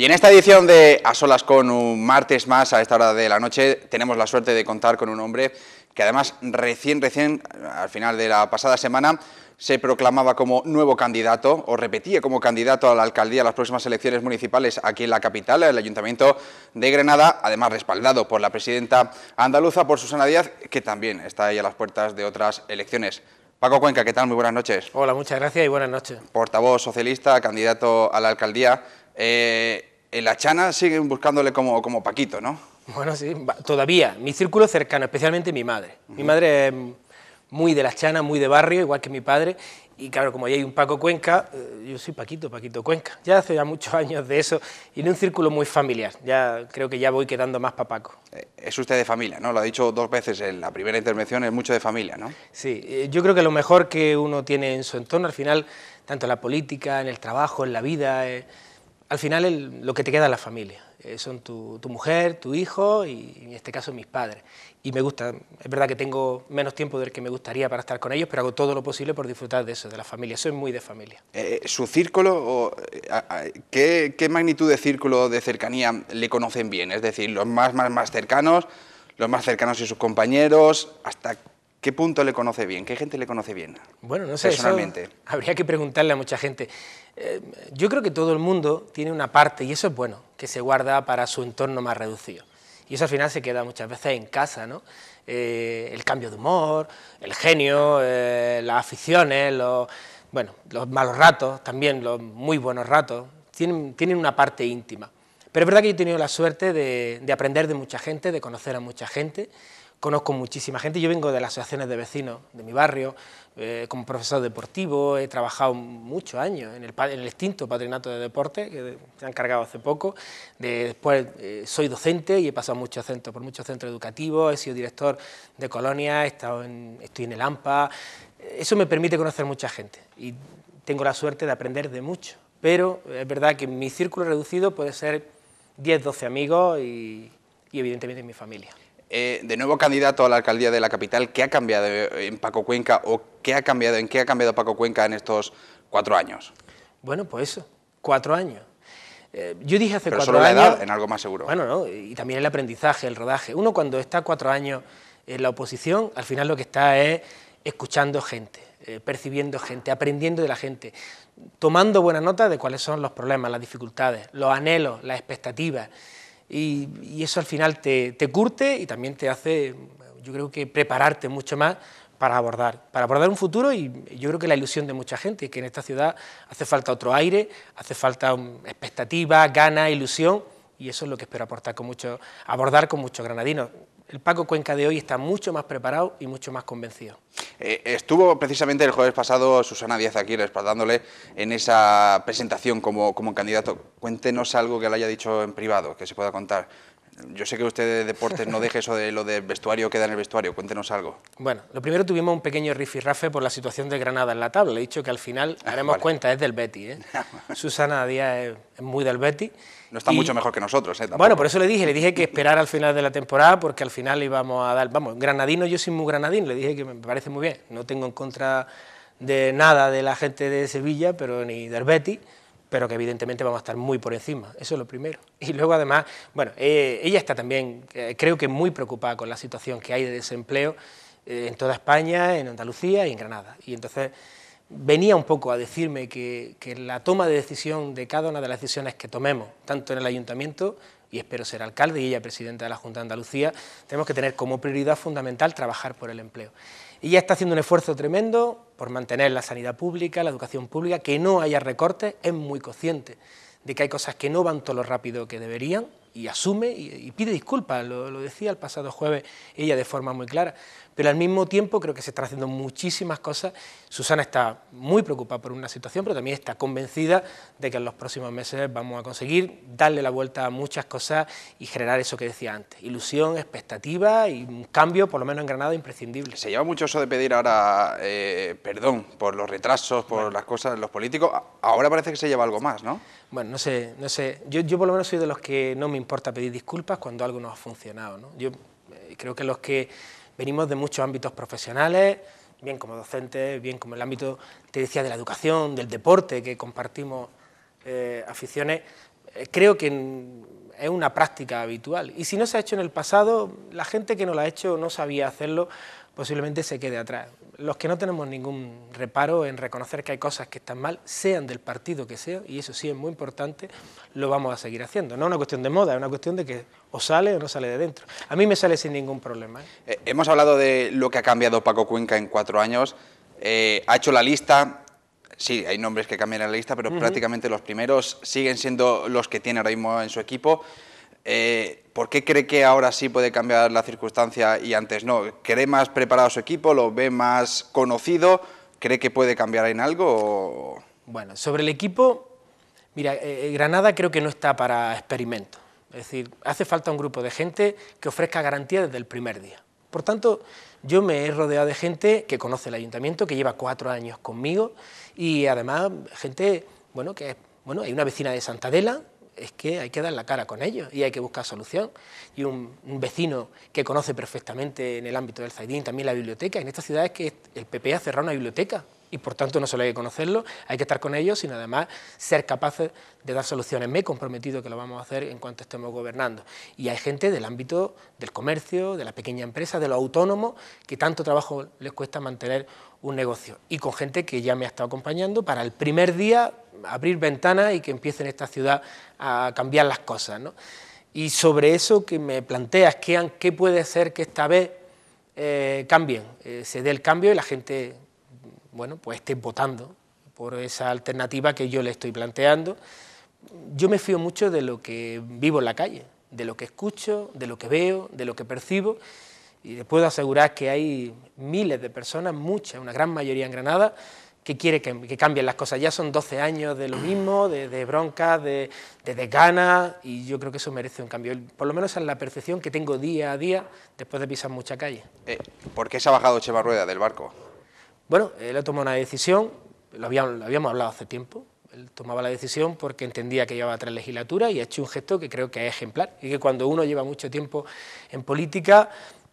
Y en esta edición de A Solas con un martes más a esta hora de la noche tenemos la suerte de contar con un hombre que además recién, recién, al final de la pasada semana, se proclamaba como nuevo candidato o repetía como candidato a la alcaldía a las próximas elecciones municipales aquí en la capital, el Ayuntamiento de Granada, además respaldado por la presidenta andaluza, por Susana Díaz, que también está ahí a las puertas de otras elecciones. Paco Cuenca, ¿qué tal? Muy buenas noches. Hola, muchas gracias y buenas noches. Portavoz socialista, candidato a la alcaldía. Eh, en la chana siguen buscándole como, como Paquito, ¿no? Bueno, sí, todavía. Mi círculo cercano, especialmente mi madre. Mi madre es muy de la chana, muy de barrio, igual que mi padre. Y claro, como ya hay un Paco Cuenca, eh, yo soy Paquito, Paquito Cuenca. Ya hace ya muchos años de eso, y en un círculo muy familiar. Ya creo que ya voy quedando más Paco. Eh, es usted de familia, ¿no? Lo ha dicho dos veces en la primera intervención, es mucho de familia, ¿no? Sí, eh, yo creo que lo mejor que uno tiene en su entorno, al final, tanto en la política, en el trabajo, en la vida al final lo que te queda es la familia. Eh, son tu, mujer, tu hijo y, en este caso mis padres. Y me gusta, es verdad que tengo menos tiempo del que me gustaría para estar con ellos, pero hago todo lo posible por disfrutar de eso, de la familia. Soy muy de familia. Eh, eh, ¿Su círculo, o, ¿qué, magnitud de círculo de cercanía le conocen bien? Es decir, los más, más, más cercanos, los más cercanos y sus compañeros, ¿hasta ¿Qué punto le conoce bien? ¿Qué gente le conoce bien? Bueno, no sé, personalmente. habría que preguntarle a mucha gente. Eh, yo creo que todo el mundo tiene una parte, y eso es bueno, que se guarda para su entorno más reducido. Y eso al final se queda muchas veces en casa, ¿no? Eh, el cambio de humor, el genio, eh, las aficiones, los, bueno, los malos ratos, también los muy buenos ratos, tienen, tienen una parte íntima. Pero es verdad que yo he tenido la suerte de, de aprender de mucha gente, de conocer a mucha gente, conozco muchísima gente. Yo vengo de las asociaciones de vecinos de mi barrio, eh, como profesor deportivo, he trabajado muchos años en el, extinto Patronato de Deporte, que se han encargado hace poco. De, después eh, soy docente y he pasado mucho por muchos centros educativos, he sido director de colonia... he estado en, estoy en el AMPA. Eso me permite conocer mucha gente y tengo la suerte de aprender de mucho. Pero es verdad que mi círculo reducido puede ser 10, 12 amigos y, y evidentemente mi familia. Eh, de nuevo candidato a la alcaldía de la capital, ¿qué ha cambiado en Paco Cuenca o qué ha cambiado, en qué ha cambiado Paco Cuenca en estos cuatro años? Bueno, pues eso, cuatro años. Eh, yo dije hace Pero solo la edad, en algo más seguro. Bueno, no, y también el aprendizaje, el rodaje. Uno cuando está cuatro años en la oposición, al final lo que está es escuchando gente, eh, percibiendo gente, aprendiendo de la gente, tomando buena nota de cuáles son los problemas, las dificultades, los anhelos, las expectativas y, eso al final te, curte y también te hace, yo creo que prepararte mucho más para abordar, para abordar un futuro y yo creo que la ilusión de mucha gente es que en esta ciudad hace falta otro aire, hace falta um, expectativa, gana, ilusión y eso es lo que espero aportar con mucho, abordar con muchos granadinos el Paco Cuenca de hoy está mucho más preparado y mucho más convencido. Eh, estuvo precisamente el jueves pasado Susana Díaz aquí respaldándole en esa presentación como, como candidato. Cuéntenos algo que le haya dicho en privado, que se pueda contar. Yo sé que usted de deportes no deje eso de lo del vestuario queda en el vestuario, cuéntenos algo. Bueno, lo primero tuvimos un pequeño rifirrafe por la situación de Granada en la tabla, he dicho que al final ah, haremos cuenta, es del Betty, ¿eh? Susana Díaz es muy del Betty. No está mucho mejor que nosotros, ¿eh? Bueno, por eso le dije, le dije que esperar al final de la temporada porque al final íbamos a dar, vamos, granadino, yo soy muy granadín, le dije que me parece muy bien, no tengo en contra de nada de la gente de Sevilla, pero ni del Betty pero que evidentemente vamos a estar muy por encima, eso es lo primero. Y luego además, bueno, eh, ella está también, eh, creo que muy preocupada con la situación que hay de desempleo eh, en toda España, en Andalucía y en Granada. Y entonces venía un poco a decirme que, que la toma de decisión de cada una de las decisiones que tomemos, tanto en el ayuntamiento y espero ser alcalde y ella presidenta de la Junta de Andalucía, tenemos que tener como prioridad fundamental trabajar por el empleo y ya está haciendo un esfuerzo tremendo por mantener la sanidad pública, la educación pública, que no haya recortes, es muy consciente de que hay cosas que no van todo lo rápido que deberían y asume y, pide disculpas, lo, decía el pasado jueves ella de forma muy clara, pero al mismo tiempo creo que se están haciendo muchísimas cosas. Susana está muy preocupada por una situación, pero también está convencida de que en los próximos meses vamos a conseguir darle la vuelta a muchas cosas y generar eso que decía antes, ilusión, expectativa y un cambio, por lo menos en Granada, imprescindible. Se lleva mucho eso de pedir ahora eh, perdón por los retrasos, por las cosas, de los políticos. Ahora parece que se lleva algo más, ¿no? Bueno, no sé, no sé. Yo, yo por lo menos soy de los que no me importa pedir disculpas cuando algo no ha funcionado, ¿no? Yo eh, creo que los que venimos de muchos ámbitos profesionales, bien como docentes, bien como el ámbito, te decía, de la educación, del deporte, que compartimos eh, aficiones, eh, creo que es una práctica habitual. Y si no se ha hecho en el pasado, la gente que no la ha hecho no sabía hacerlo, posiblemente se quede atrás. Los que no tenemos ningún reparo en reconocer que hay cosas que están mal, sean del partido que sea, y eso sí es muy importante, lo vamos a seguir haciendo. No es una cuestión de moda, es una cuestión de que o sale o no sale de dentro. A mí me sale sin ningún problema. ¿eh? Eh, hemos hablado de lo que ha cambiado Paco Cuenca en cuatro años. ha hecho la lista, sí, hay nombres que cambian en la lista, pero prácticamente los primeros siguen siendo los que tiene ahora mismo en su equipo. Eh, ¿Por qué cree que ahora sí puede cambiar la circunstancia y antes no? ¿Cree más preparado su equipo? ¿Lo ve más conocido? ¿Cree que puede cambiar en algo? Bueno, sobre el equipo, mira, eh, eh, Granada creo que no está para experimento. Es decir, hace falta un grupo de gente que ofrezca garantía desde el primer día. Por tanto, yo me he rodeado de gente que conoce el ayuntamiento, que lleva cuatro años conmigo y además gente, bueno, que bueno, hay una vecina de Santadela, es que hay que dar la cara con ellos y hay que buscar solución. Y un, vecino que conoce perfectamente en el ámbito del Zaidín, también la biblioteca, en esta ciudad es que el PP ha cerrado una biblioteca, y por tanto no solo hay que conocerlo, hay que estar con ellos, sino además ser capaces de dar soluciones. Me he comprometido que lo vamos a hacer en cuanto estemos gobernando. Y hay gente del ámbito del comercio, de la pequeña empresa, de los autónomos, que tanto trabajo les cuesta mantener un negocio. Y con gente que ya me ha estado acompañando para el primer día abrir ventanas y que empiece en esta ciudad a cambiar las cosas. Y sobre eso que me planteas, ¿qué, qué puede ser que esta vez eh, cambien? Eh, se dé el cambio y la gente bueno, pues estén votando por esa alternativa que yo le estoy planteando. Yo me fío mucho de lo que vivo en la calle, de lo que escucho, de lo que veo, de lo que percibo, y les puedo asegurar que hay miles de personas, muchas, una gran mayoría en Granada, que quiere que, cambien las cosas. Ya son 12 años de lo mismo, de, bronca, broncas, de, de y yo creo que eso merece un cambio. Por lo menos esa es la percepción que tengo día a día después de pisar mucha calle. Eh, ¿Por qué se ha bajado Cheva Rueda del barco? Bueno, él ha tomado una decisión, lo habíamos, hablado hace tiempo, él tomaba la decisión porque entendía que llevaba tres legislaturas y ha hecho un gesto que creo que es ejemplar y que cuando uno lleva mucho tiempo en política,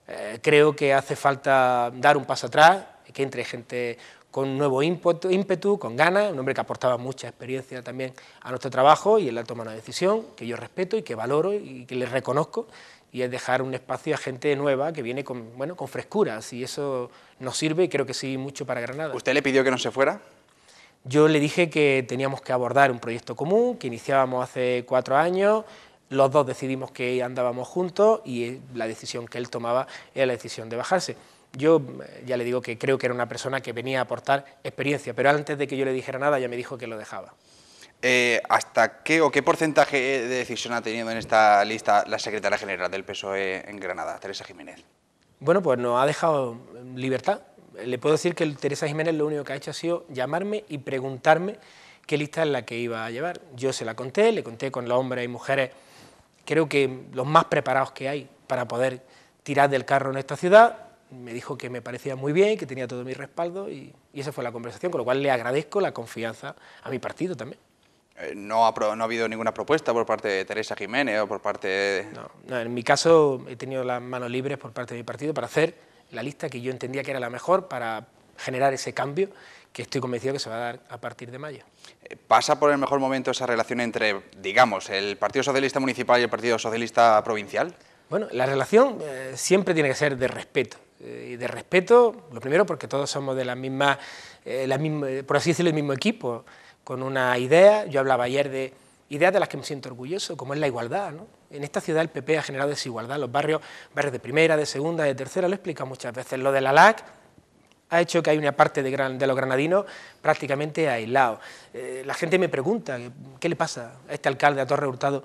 eh, creo que hace falta dar un paso atrás, que entre gente con nuevo ímpetu, con ganas, un hombre que aportaba mucha experiencia también a nuestro trabajo y él ha toma una decisión que yo respeto y que valoro y que le reconozco y es dejar un espacio a gente nueva que viene con, bueno, con frescuras y eso nos sirve y creo que sí mucho para Granada. ¿Usted le pidió que no se fuera? Yo le dije que teníamos que abordar un proyecto común que iniciábamos hace cuatro años, los dos decidimos que andábamos juntos y la decisión que él tomaba era la decisión de bajarse. Yo eh, ya le digo que creo que era una persona que venía a aportar experiencia, pero antes de que yo le dijera nada ya me dijo que lo dejaba. Eh, ¿Hasta qué o qué porcentaje de decisión ha tenido en esta lista la secretaria general del PSOE en Granada, Teresa Jiménez? Bueno, pues nos ha dejado libertad. Eh, le puedo decir que Teresa Jiménez lo único que ha hecho ha sido llamarme y preguntarme qué lista es la que iba a llevar. Yo se la conté, le conté con los hombres y mujeres, creo que los más preparados que hay para poder tirar del carro en esta ciudad, me dijo que me parecía muy bien, que tenía todo mi respaldo y, esa fue la conversación, con lo cual le agradezco la confianza a mi partido también. Eh, no, ha, no ha, habido ninguna propuesta por parte de Teresa Jiménez o por parte de... No, en mi caso he tenido las manos libres por parte de mi partido para hacer la lista que yo entendía que era la mejor para generar ese cambio que estoy convencido que se va a dar a partir de mayo. Eh, ¿Pasa por el mejor momento esa relación entre, digamos, el Partido Socialista Municipal y el Partido Socialista Provincial? Bueno, la relación eh, siempre tiene que ser de respeto eh, y de respeto, lo primero porque todos somos de la misma, eh, eh, por así decirlo, el mismo equipo, con una idea, yo hablaba ayer de ideas de las que me siento orgulloso, como es la igualdad. En esta ciudad el PP ha generado desigualdad, los barrios, barrios de primera, de segunda, de tercera, lo he explicado muchas veces, lo de la LAC ha hecho que hay una parte de, gran, los granadinos prácticamente aislados. la gente me pregunta, ¿qué le pasa a este alcalde, a Torre Hurtado?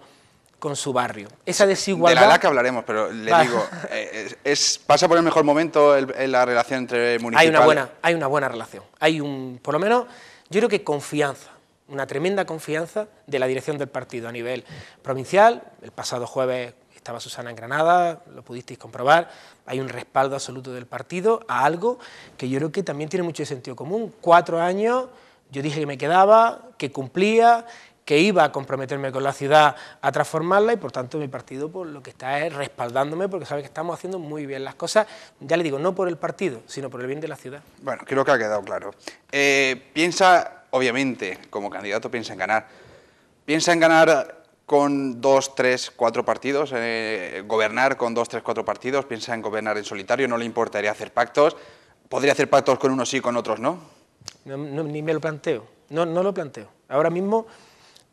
con su barrio. Esa desigualdad... De la LAC hablaremos, pero le digo, eh, eh, es, ¿pasa por el mejor momento eh, la relación entre municipales? Hay una, buena, hay una buena relación. Hay un, por lo menos, yo creo que confianza, una tremenda confianza de la dirección del partido a nivel provincial. El pasado jueves estaba Susana en Granada, lo pudisteis comprobar, hay un respaldo absoluto del partido a algo que yo creo que también tiene mucho sentido común. Cuatro años, yo dije que me quedaba, que cumplía, que iba a comprometerme con la ciudad a transformarla y por tanto mi partido ...por pues, lo que está es respaldándome porque sabe que estamos haciendo muy bien las cosas, ya le digo, no por el partido, sino por el bien de la ciudad. Bueno, creo que ha quedado claro. Eh, piensa, obviamente, como candidato piensa en ganar. Piensa en ganar con dos, tres, cuatro partidos, eh, gobernar con dos, tres, cuatro partidos, piensa en gobernar en solitario, no le importaría hacer pactos, podría hacer pactos con unos sí, con otros no. ni me lo planteo, no, no lo planteo. Ahora mismo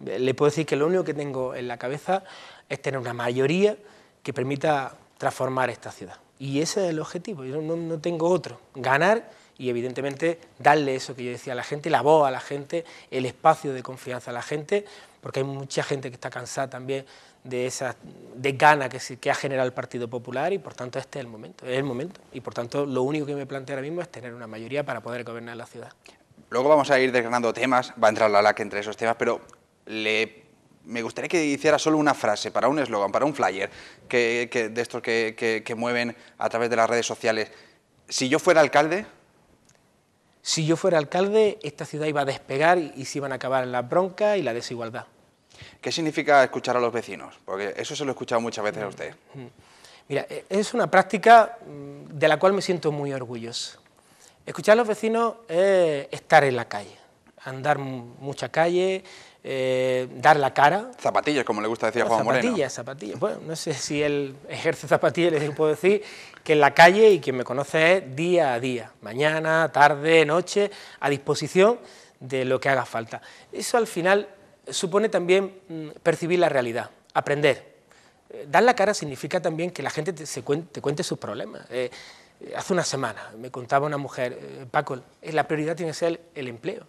le puedo decir que lo único que tengo en la cabeza es tener una mayoría que permita transformar esta ciudad. Y ese es el objetivo, yo no, tengo otro. Ganar y evidentemente darle eso que yo decía a la gente, la voz a la gente, el espacio de confianza a la gente, porque hay mucha gente que está cansada también de esa de que, que ha generado el Partido Popular y por tanto este es el momento, es el momento. Y por tanto lo único que me planteo ahora mismo es tener una mayoría para poder gobernar la ciudad. Luego vamos a ir desgranando temas, va a entrar la LAC entre esos temas, pero le, me gustaría que hiciera solo una frase para un eslogan, para un flyer, que, de estos que, mueven a través de las redes sociales. Si yo fuera alcalde, si yo fuera alcalde, esta ciudad iba a despegar y se iban a acabar la bronca y la desigualdad. ¿Qué significa escuchar a los vecinos? Porque eso se lo he escuchado muchas veces a mm. usted. Mm. Mira, e, es una práctica mm, de la cual me siento muy orgulloso. Escuchar a los vecinos es estar en la calle, andar mucha calle, eh, dar la cara. Zapatillas, como le gusta decir a Juan zapatillas, Moreno. Zapatillas, zapatillas. Bueno, no sé si él ejerce zapatillas, les puedo decir que en la calle y quien me conoce es día a día, mañana, tarde, noche, a disposición de lo que haga falta. Eso al final supone también mm, percibir la realidad, aprender. Eh, dar la cara significa también que la gente te, cuente, sus problemas. Eh, hace una semana me contaba una mujer, Paco, la prioridad tiene que ser el empleo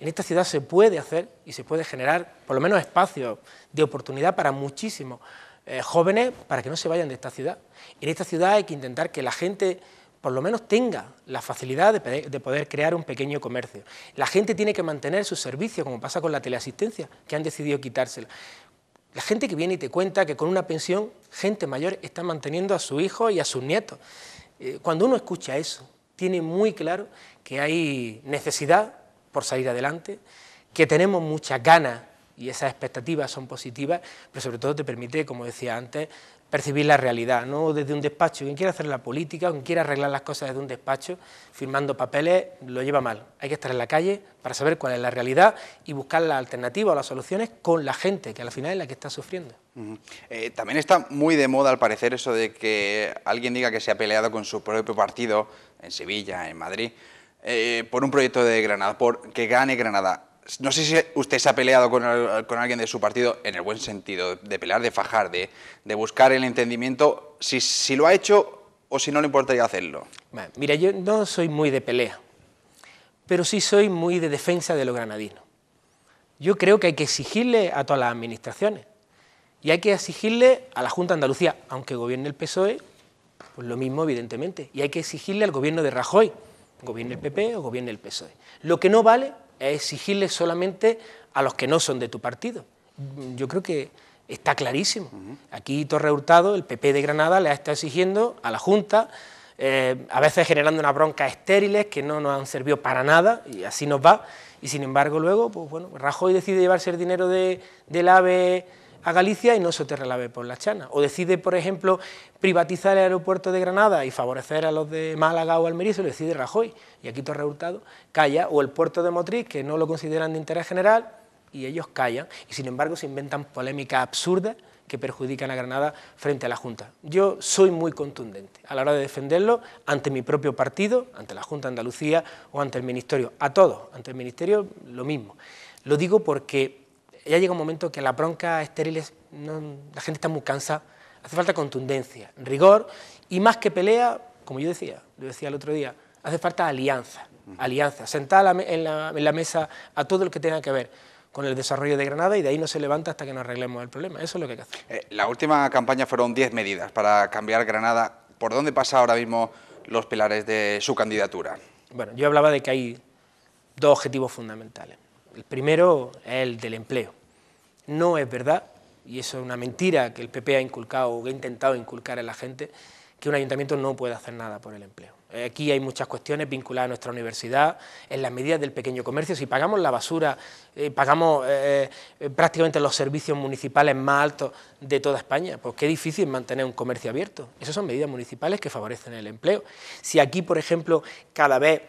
en esta ciudad se puede hacer y se puede generar por lo menos espacios de oportunidad para muchísimos eh, jóvenes para que no se vayan de esta ciudad. En esta ciudad hay que intentar que la gente por lo menos tenga la facilidad de, poder crear un pequeño comercio. La gente tiene que mantener su servicio, como pasa con la teleasistencia, que han decidido quitársela. La gente que viene y te cuenta que con una pensión, gente mayor está manteniendo a su hijo y a sus nietos. Eh, cuando uno escucha eso, tiene muy claro que hay necesidad por salir adelante, que tenemos muchas ganas y esas expectativas son positivas, pero sobre todo te permite, como decía antes, percibir la realidad, no desde un despacho. Quien quiere hacer la política, quien quiera arreglar las cosas desde un despacho, firmando papeles, lo lleva mal. Hay que estar en la calle para saber cuál es la realidad y buscar la alternativa o las soluciones con la gente, que al final es la que está sufriendo. Eh, también está muy de moda, al parecer, eso de que alguien diga que se ha peleado con su propio partido en Sevilla, en Madrid. Eh, por un proyecto de Granada, por que gane Granada. No sé si usted se ha peleado con, alguien de su partido en el buen sentido, de pelear, de fajar, de, buscar el entendimiento, si, si lo ha hecho o si no le importaría hacerlo. Mira, yo no soy muy de pelea, pero sí soy muy de defensa de los granadinos. Yo creo que hay que exigirle a todas las administraciones y hay que exigirle a la Junta de Andalucía, aunque gobierne el PSOE, pues lo mismo evidentemente, y hay que exigirle al gobierno de Rajoy, gobierne el PP o gobierne el PSOE. Lo que no vale es exigirle solamente a los que no son de tu partido. Yo creo que está clarísimo. Aquí Torre Hurtado, el PP de Granada, le ha estado exigiendo a la Junta, eh, a veces generando una bronca estériles que no nos han servido para nada, y así nos va. Y sin embargo, luego, pues bueno, Rajoy decide llevarse el dinero del AVE a Galicia y no se te relave por la chana. O decide, por ejemplo, privatizar el aeropuerto de Granada y favorecer a los de Málaga o Almería, se lo decide Rajoy. Y aquí el resultado... calla. O el puerto de Motriz, que no lo consideran de interés general, y ellos callan. Y sin embargo se inventan polémicas absurdas que perjudican a Granada frente a la Junta. Yo soy muy contundente a la hora de defenderlo ante mi propio partido, ante la Junta de Andalucía o ante el Ministerio. A todos, ante el Ministerio lo mismo. Lo digo porque ya llega un momento que la bronca estériles, la gente está muy cansada, hace falta contundencia, rigor y más que pelea, como yo decía, decía el otro día, hace falta alianza, alianza, sentar en la, mesa a todo lo que tenga que ver con el desarrollo de Granada y de ahí no se levanta hasta que nos arreglemos el problema. Eso es lo que hay que hacer. Eh, la última campaña fueron 10 medidas para cambiar Granada. ¿Por dónde pasa ahora mismo los pilares de su candidatura? Bueno, yo hablaba de que hay dos objetivos fundamentales. El primero es el del empleo. No es verdad, y eso es una mentira que el PP ha inculcado o ha intentado inculcar a la gente, que un ayuntamiento no puede hacer nada por el empleo. Aquí hay muchas cuestiones vinculadas a nuestra universidad, en las medidas del pequeño comercio. Si pagamos la basura, eh, pagamos eh, eh, prácticamente los servicios municipales más altos de toda España, pues qué difícil mantener un comercio abierto. Esas son medidas municipales que favorecen el empleo. Si aquí, por ejemplo, cada vez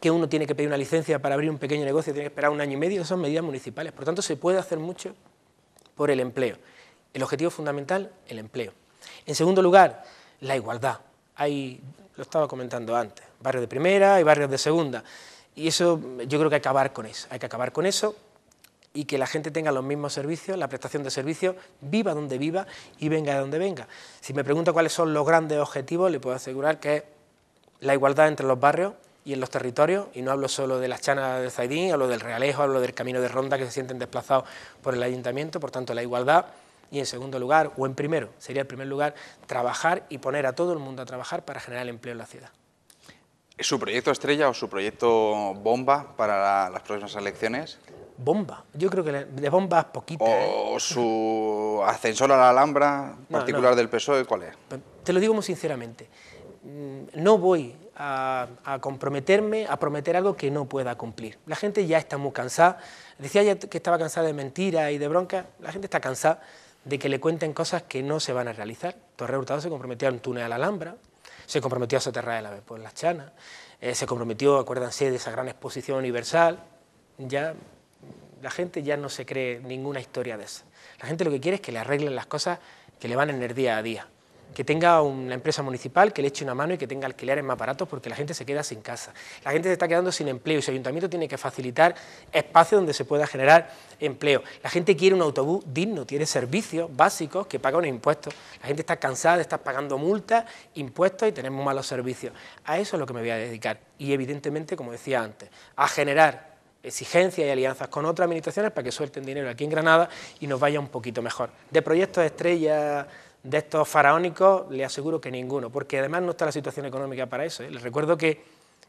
que uno tiene que pedir una licencia para abrir un pequeño negocio, tiene que esperar un año y medio, son medidas municipales. Por tanto, se puede hacer mucho por el empleo. El objetivo fundamental, el empleo. En segundo lugar, la igualdad. Hay, lo estaba comentando antes, barrios de primera y barrios de segunda. Y eso yo creo que hay que acabar con eso. Hay que acabar con eso y que la gente tenga los mismos servicios, la prestación de servicios, viva donde viva y venga de donde venga. Si me pregunta cuáles son los grandes objetivos, le puedo asegurar que la igualdad entre los barrios, y en los territorios, y no hablo solo de las chanas de Zaidín, hablo del Realejo, hablo del Camino de Ronda que se sienten desplazados por el Ayuntamiento, por tanto la igualdad, y en segundo lugar, o en primero, sería el primer lugar, trabajar y poner a todo el mundo a trabajar para generar empleo en la ciudad. ¿Es ¿Su proyecto estrella o su proyecto bomba para las próximas elecciones? Bomba, yo creo que de bombas poquito. ¿O ¿eh? su ascensor a la Alhambra particular del PSOE, cuál es? Te lo digo muy sinceramente, mm, no voy a, comprometerme, a prometer algo que no pueda cumplir. La gente ya está muy cansada. Decía que estaba cansada de mentiras y de broncas. La gente está cansada de que le cuenten cosas que no se van a realizar. Torre Hurtado se comprometió a un túnel a la Alhambra, se comprometió a soterrar la ave por las chanas, eh, se comprometió, acuérdense, de esa gran exposición universal. Ya la gente ya no se cree ninguna historia de esa. La gente lo que quiere es que le arreglen las cosas que le van en el día a día que tenga una empresa municipal que le eche una mano y que tenga alquileres más baratos porque la gente se queda sin casa. La gente se está quedando sin empleo y su ayuntamiento tiene que facilitar espacios donde se pueda generar empleo. La gente quiere un autobús digno, tiene servicios básicos que pagan unos impuestos. La gente está cansada de estar pagando multas, impuestos y tenemos malos servicios. A eso es lo que me voy a dedicar y evidentemente, como decía antes, a generar exigencias y alianzas con otras administraciones para que suelten dinero aquí en Granada y nos vaya un poquito mejor. De proyectos estrella de estos faraónicos, le aseguro que ninguno, porque además no está la situación económica para eso. ¿eh? Les recuerdo que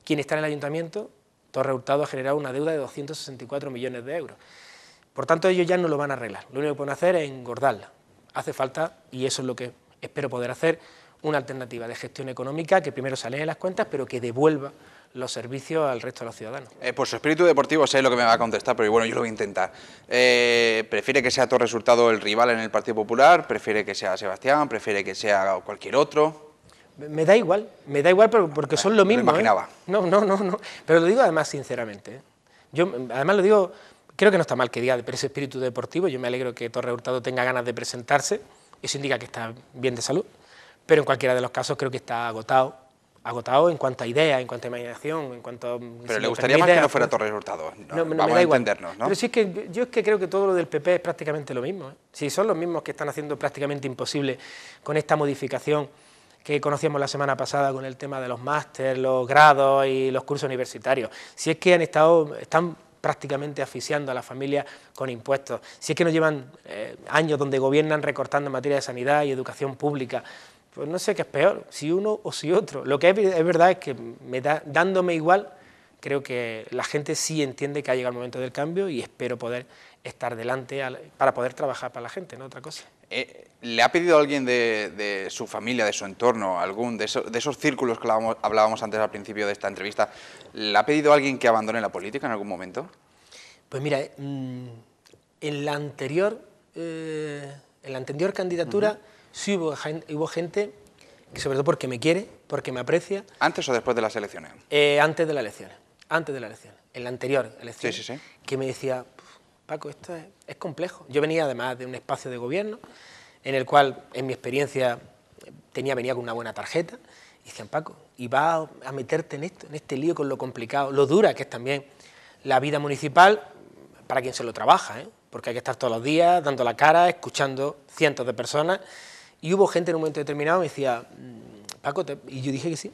quien está en el ayuntamiento, todo resultado ha generado una deuda de 264 millones de euros. Por tanto, ellos ya no lo van a arreglar. Lo único que pueden hacer es engordarla. Hace falta, y eso es lo que espero poder hacer, una alternativa de gestión económica que primero sale en las cuentas, pero que devuelva los servicios al resto de los ciudadanos. Eh, por pues su espíritu deportivo sé lo que me va a contestar, pero bueno, yo lo voy a intentar. Eh, ¿Prefiere que sea Torres Resultado el rival en el Partido Popular? ¿Prefiere que sea Sebastián? ¿Prefiere que sea cualquier otro? Me da igual, me da igual porque son lo mismo. ¿eh? imaginaba. No, no, no, no. Pero lo digo además sinceramente. Yo además lo digo, creo que no está mal que diga pero ese espíritu deportivo. Yo me alegro que Torre Hurtado tenga ganas de presentarse. Eso indica que está bien de salud. Pero en cualquiera de los casos creo que está agotado agotado en cuanto a ideas, en cuanto a imaginación, en cuanto Pero le gustaría más que no fuera Torres Hurtado, no, no, vamos a entendernos, ¿no? Pero sí que yo es que creo que todo lo del PP es prácticamente lo mismo. ¿eh? Si son los mismos que están haciendo prácticamente imposible con esta modificación que conocíamos la semana pasada con el tema de los máster, los grados y los cursos universitarios. Si es que han estado, están prácticamente asfixiando a la familia con impuestos. Si es que no llevan eh, años donde gobiernan recortando en materia de sanidad y educación pública pues no sé qué es peor, si uno o si otro. Lo que es, verdad es que me dándome igual, creo que la gente sí entiende que ha llegado el momento del cambio y espero poder estar delante para poder trabajar para la gente, no otra cosa. Eh, ¿Le ha pedido a alguien de, su familia, de su entorno, algún de, esos círculos que hablábamos, antes al principio de esta entrevista, ¿le ha pedido a alguien que abandone la política en algún momento? Pues mira, eh, mm, eh, en la anterior, candidatura sí hubo, gente, sobre todo porque me quiere, porque me aprecia. ¿Antes o después de las elecciones? Eh, antes de las elecciones, antes de la elección, en la anterior elección, sí, que me decía, Paco, esto es, complejo. Yo venía además de un espacio de gobierno en el cual, en mi experiencia, tenía, venía con una buena tarjeta. Y decían, Paco, y vas a meterte en esto, en este lío con lo complicado, lo dura que es también la vida municipal para quien se lo trabaja, ¿eh? porque hay que estar todos los días dando la cara, escuchando cientos de personas y hubo gente en un momento determinado que me decía, mm, Paco, y yo dije que sí.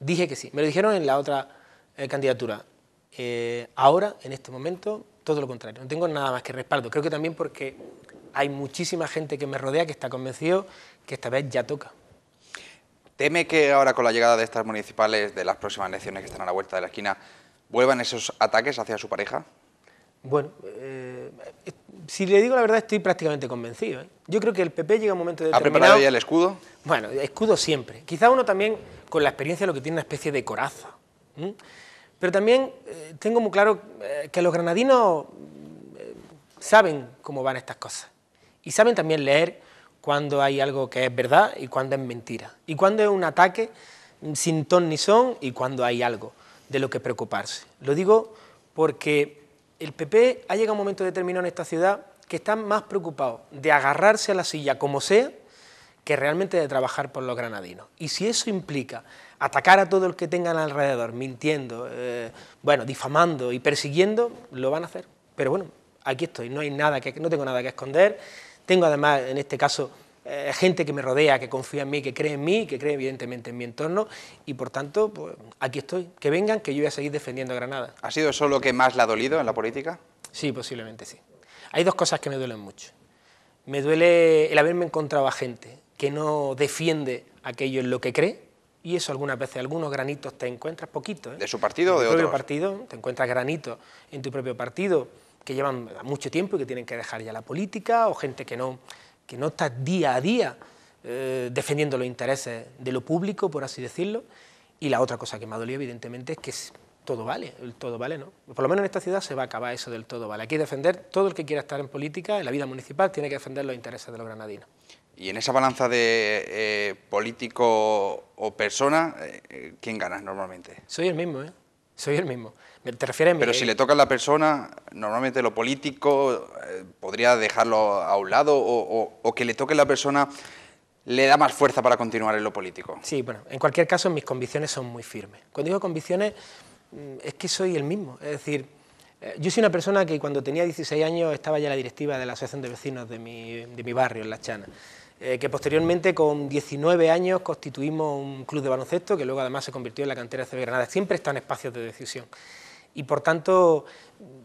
Dije que sí. Me lo dijeron en la otra eh, candidatura. Eh, ahora, en este momento, todo lo contrario. No tengo nada más que respaldo. Creo que también porque hay muchísima gente que me rodea que está convencido que esta vez ya toca. ¿Teme que ahora con la llegada de estas municipales, de las próximas elecciones que están a la vuelta de la esquina, vuelvan esos ataques hacia su pareja? Bueno, eh, si le digo la verdad, estoy prácticamente convencido. ¿eh? Yo creo que el PP llega a un momento de. ¿Ha preparado ya el escudo? Bueno, escudo siempre. Quizá uno también, con la experiencia, lo que tiene una especie de coraza. Pero también eh, tengo muy claro eh, que los granadinos saben cómo van estas cosas. Y saben también leer cuando hay algo que es verdad y cuando es mentira. Y cuando es un ataque sin ton ni son y cuando hay algo de lo que preocuparse. Lo digo porque el PP ha llegado a un momento determinado en esta ciudad que están más preocupados de agarrarse a la silla como sea que realmente de trabajar por los granadinos. Y si eso implica atacar a todo el que tengan alrededor, mintiendo, eh, bueno, difamando y persiguiendo, lo van a hacer. Pero bueno, aquí estoy, no hay nada que no tengo nada que esconder. Tengo además en este caso eh, gente que me rodea, que confía en mí, que cree en mí, que cree evidentemente en mi entorno y por tanto pues, aquí estoy, que vengan, que yo voy a seguir defendiendo a Granada. ¿Ha sido eso lo que más le ha dolido en la política? Sí, posiblemente sí. Hay dos cosas que me duelen mucho. Me duele el haberme encontrado a gente que no defiende aquello en lo que cree, y eso algunas veces, algunos granitos te encuentras, poquito ¿eh? ¿De su partido o de otro? propio partido, te encuentras granitos en tu propio partido que llevan mucho tiempo y que tienen que dejar ya la política, o gente que no, que no estás día a día eh, defendiendo los intereses de lo público, por así decirlo. Y la otra cosa que me ha dolido, evidentemente, es que todo vale, el todo vale, ¿no? Por lo menos en esta ciudad se va a acabar eso del todo vale. Aquí defender, todo el que quiera estar en política, en la vida municipal, tiene que defender los intereses de los granadinos. Y en esa balanza de eh, político o persona, eh, ¿quién gana normalmente? Soy el mismo, ¿eh? Soy el mismo. Pero si le toca a la persona, normalmente lo político eh, podría dejarlo a un lado o, que le toque a la persona le da más fuerza para continuar en lo político. Sí, bueno, en cualquier caso mis convicciones son muy firmes. Cuando digo convicciones mm, es que soy el mismo, es decir, eh, yo soy una persona que cuando tenía 16 años estaba ya en la directiva de la Asociación de Vecinos de mi, barrio, en La Chana, eh, que posteriormente con 19 años constituimos un club de baloncesto que luego además se convirtió en la cantera de CB Granada. Siempre están espacios de decisión y por tanto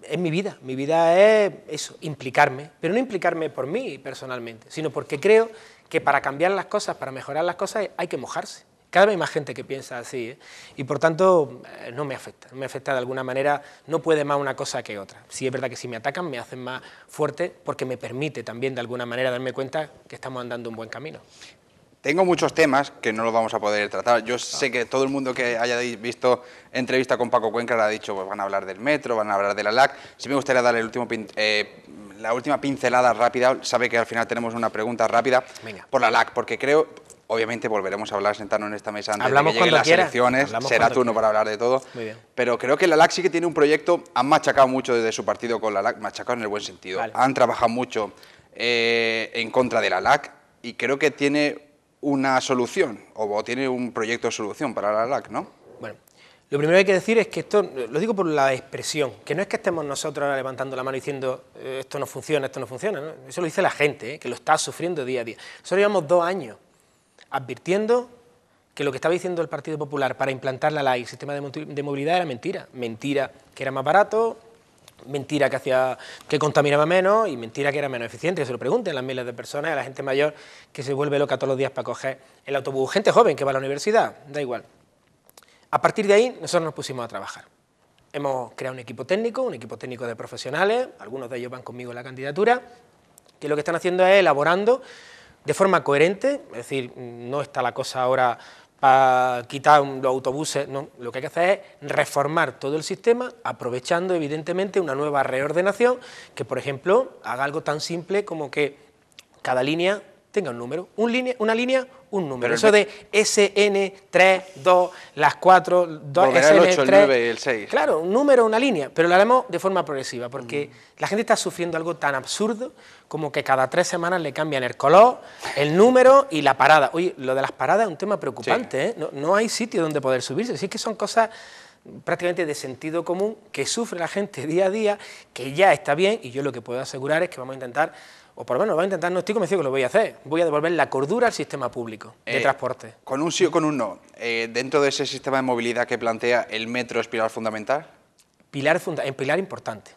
es mi vida, mi vida es eso, implicarme, pero no implicarme por mí personalmente, sino porque creo que para cambiar las cosas, para mejorar las cosas hay que mojarse. Cada vez hay más gente que piensa así ¿eh? y por tanto eh, no me afecta, me afecta de alguna manera, no puede más una cosa que otra. Sí es verdad que si me atacan me hacen más fuerte porque me permite también de alguna manera darme cuenta que estamos andando un buen camino. Tengo muchos temas que no los vamos a poder tratar. Yo sé que todo el mundo que haya visto entrevista con Paco Cuenca ha dicho, pues van a hablar del metro, van a hablar de la LAC. Si me gustaría darle eh, la última pincelada rápida. Sabe que al final tenemos una pregunta rápida por la LAC, porque creo, obviamente volveremos a hablar, sentarnos en esta mesa antes Hablamos de las elecciones, será turno para hablar de todo. Pero creo que la LAC sí que tiene un proyecto, han machacado mucho desde su partido con la LAC, machacado en el buen sentido. Han trabajado mucho eh, en contra de la LAC y creo que tiene una solución o tiene un proyecto de solución para la LAC, ¿no? Bueno, lo primero que hay que decir es que esto, lo digo por la expresión, que no es que estemos nosotros ahora levantando la mano diciendo eh, esto no funciona, esto no funciona, eso lo dice la gente, ¿eh? que lo está sufriendo día a día. Solo llevamos dos años advirtiendo que lo que estaba diciendo el Partido Popular para implantar la y el sistema de movilidad, era mentira. Mentira que era más barato, mentira que hacía que contaminaba menos y mentira que era menos eficiente, se lo pregunten las miles de personas, a la gente mayor que se vuelve loca todos los días para coger el autobús, gente joven que va a la universidad, da igual. A partir de ahí nosotros nos pusimos a trabajar. Hemos creado un equipo técnico, un equipo técnico de profesionales, algunos de ellos van conmigo en la candidatura, que lo que están haciendo es elaborando de forma coherente, es decir, no está la cosa ahora para quitar los autobuses, lo que hay que hacer es reformar todo el sistema, aprovechando evidentemente una nueva reordenación que, por ejemplo, haga algo tan simple como que cada línea tenga un número, una línea un número. Eso de SN3, 2, las 4, 2, SN3. 8, 9 y el 6. Claro, un número, una línea, pero lo haremos de forma progresiva, porque la gente está sufriendo algo tan absurdo como que cada tres semanas le cambian el color, el número y la parada. Oye, lo de las paradas es un tema preocupante, ¿eh? no, no, hay sitio donde poder subirse. es que son cosas prácticamente de sentido común que sufre la gente día a día, que ya está bien, y yo lo que puedo asegurar es que vamos a intentar o por lo menos lo a intentar, no estoy convencido que lo voy a hacer, voy a devolver la cordura al sistema público de eh, transporte. Con un sí o con un no, eh, dentro de ese sistema de movilidad que plantea el metro es pilar fundamental. Pilar, pilar importante.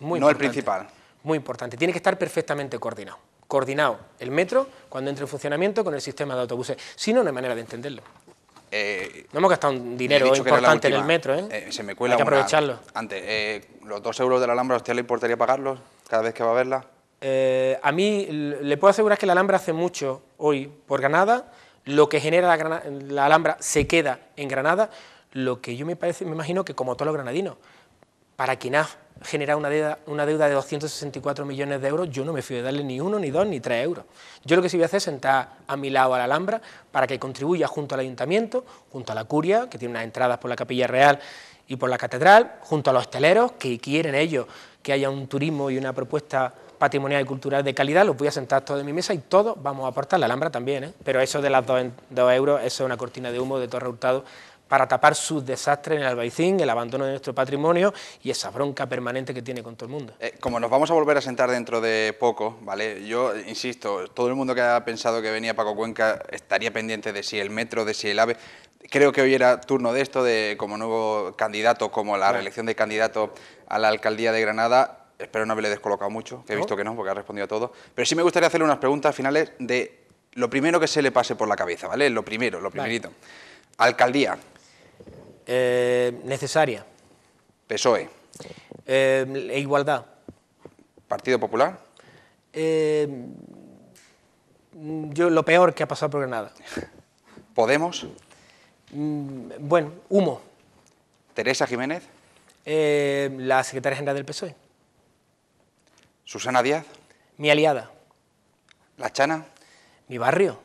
Muy no el principal. Muy importante, tiene que estar perfectamente coordinado. Coordinado el metro cuando entre en funcionamiento con el sistema de autobuses. Si no, no hay manera de entenderlo. Eh, no hemos gastado un dinero importante en el metro, ¿eh? se me cuela Hay aprovecharlo. Antes, ¿los dos euros de la Alhambra a usted le importaría pagarlos cada vez que va a verla? Eh, a mí le puedo asegurar que la Alhambra hace mucho hoy por Granada, lo que genera la, Alhambra se queda en Granada, lo que yo me, parece, me imagino que como todos los granadinos, para quien ha generado una deuda, una deuda de 264 millones de euros, yo no me fío de darle ni uno, ni dos, ni tres euros. Yo lo que sí voy a hacer es sentar a mi lado a la Alhambra para que contribuya junto al ayuntamiento, junto a la curia, que tiene unas entradas por la Capilla Real y por la Catedral, junto a los hosteleros, que quieren ellos que haya un turismo y una propuesta patrimonial y cultural de calidad, los voy a sentar todos en mi mesa y todos vamos a aportar, la Alhambra también, ¿eh? pero eso de las dos euros, eso es una cortina de humo de Torre Hurtado para tapar sus desastres en el albaicín, el abandono de nuestro patrimonio y esa bronca permanente que tiene con todo el mundo. Eh, como nos vamos a volver a sentar dentro de poco, ¿vale? Yo insisto, todo el mundo que ha pensado que venía Paco Cuenca estaría pendiente de si el metro, de si el AVE. Creo que hoy era turno de esto, de como nuevo candidato, como la reelección de candidato a la alcaldía de Granada, espero no haberle descolocado mucho, que he visto que no, porque ha respondido a todo. Pero sí me gustaría hacerle unas preguntas finales de lo primero que se le pase por la cabeza, ¿vale? Lo primero, lo primerito. Alcaldía. Eh, necesaria. PSOE. Eh, e igualdad. Partido Popular. Eh, yo lo peor que ha pasado por Granada. Podemos. Mm, bueno, humo. Teresa Jiménez. la secretaria general del PSOE. Susana Díaz. Mi aliada. La Chana. Mi barrio.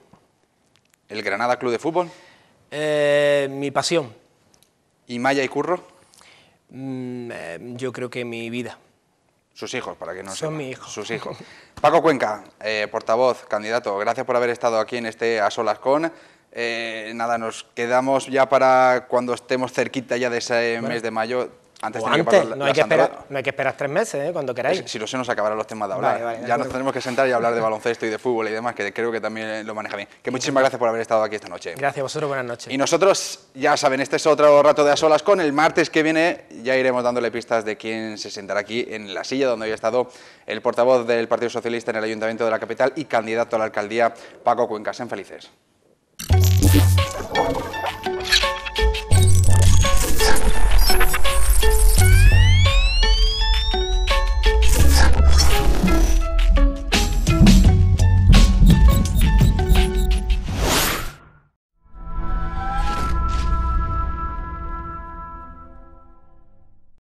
El Granada Club de Fútbol. Eh, mi pasión. ¿Y Maya y Curro? Mm, eh, yo creo que mi vida. Sus hijos, para que no Son mis hijos. Sus hijos. Paco Cuenca, eh, portavoz, candidato, gracias por haber estado aquí en este A Solas Con. nada, nos quedamos ya para cuando estemos cerquita ya de ese mes de mayo. Antes no, hay que esperar, tres meses, ¿eh? cuando queráis. Pues, si, no lo sé, nos acabarán los temas de hablar. ya nos tenemos que sentar y hablar de baloncesto y de fútbol y demás, que creo que también lo maneja bien. Que muchísimas gracias por haber estado aquí esta noche. Gracias a vosotros, buenas noches. Y nosotros, ya saben, este es otro rato de a solas con el martes que viene. Ya iremos dándole pistas de quién se sentará aquí en la silla donde hoy ha estado el portavoz del Partido Socialista en el Ayuntamiento de la Capital y candidato a la alcaldía, Paco Cuenca. en felices.